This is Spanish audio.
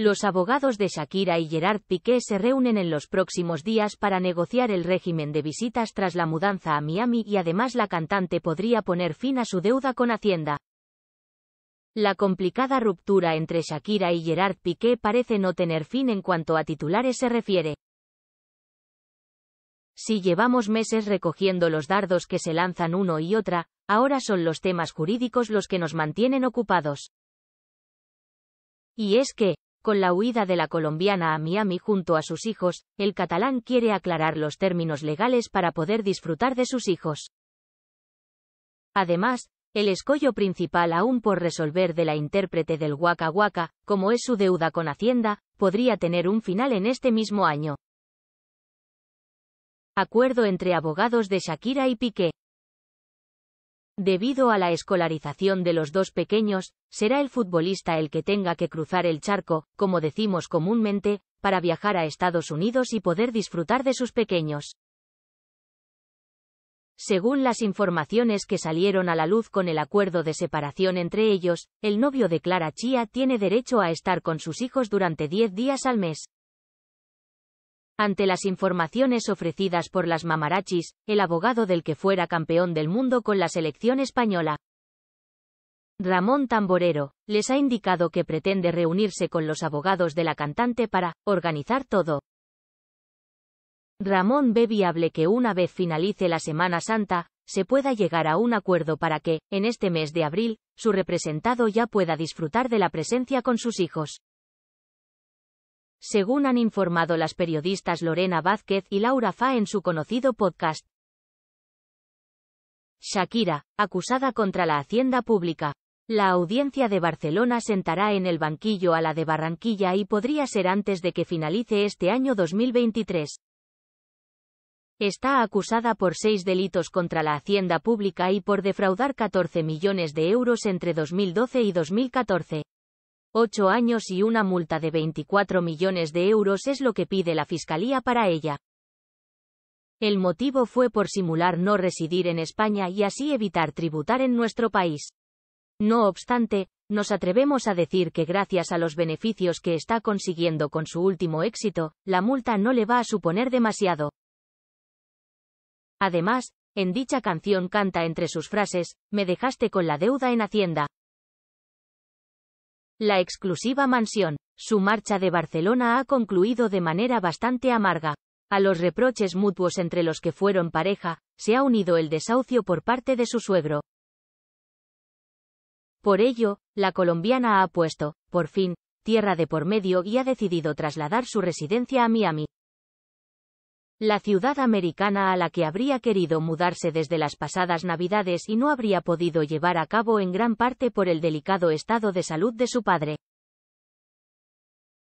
Los abogados de Shakira y Gerard Piqué se reúnen en los próximos días para negociar el régimen de visitas tras la mudanza a Miami y además la cantante podría poner fin a su deuda con Hacienda. La complicada ruptura entre Shakira y Gerard Piqué parece no tener fin en cuanto a titulares se refiere. Si llevamos meses recogiendo los dardos que se lanzan uno y otra, ahora son los temas jurídicos los que nos mantienen ocupados. Y es que, con la huida de la colombiana a Miami junto a sus hijos, el catalán quiere aclarar los términos legales para poder disfrutar de sus hijos. Además, el escollo principal aún por resolver de la intérprete del Waka Waka, como es su deuda con Hacienda, podría tener un final en este mismo año. Acuerdo entre abogados de Shakira y Piqué. Debido a la escolarización de los dos pequeños, será el futbolista el que tenga que cruzar el charco, como decimos comúnmente, para viajar a Estados Unidos y poder disfrutar de sus pequeños. Según las informaciones que salieron a la luz con el acuerdo de separación entre ellos, el novio de Clara Chia tiene derecho a estar con sus hijos durante 10 días al mes. Ante las informaciones ofrecidas por las mamarachis, el abogado del que fuera campeón del mundo con la selección española, Ramón Tamborero, les ha indicado que pretende reunirse con los abogados de la cantante para organizar todo. Ramón ve viable que una vez finalice la Semana Santa, se pueda llegar a un acuerdo para que, en este mes de abril, su representado ya pueda disfrutar de la presencia con sus hijos según han informado las periodistas Lorena Vázquez y Laura Fa en su conocido podcast. Shakira, acusada contra la Hacienda Pública. La audiencia de Barcelona sentará en el banquillo a la de Barranquilla y podría ser antes de que finalice este año 2023. Está acusada por seis delitos contra la hacienda pública y por defraudar 14 millones de euros entre 2012 y 2014. Ocho años y una multa de 24 millones de euros es lo que pide la Fiscalía para ella. El motivo fue por simular no residir en España y así evitar tributar en nuestro país. No obstante, nos atrevemos a decir que gracias a los beneficios que está consiguiendo con su último éxito, la multa no le va a suponer demasiado. Además, en dicha canción canta entre sus frases, me dejaste con la deuda en Hacienda. La exclusiva mansión. Su marcha de Barcelona ha concluido de manera bastante amarga. A los reproches mutuos entre los que fueron pareja, se ha unido el desahucio por parte de su suegro. Por ello, la colombiana ha puesto, por fin, tierra de por medio y ha decidido trasladar su residencia a Miami. La ciudad americana a la que habría querido mudarse desde las pasadas Navidades y no habría podido llevar a cabo en gran parte por el delicado estado de salud de su padre.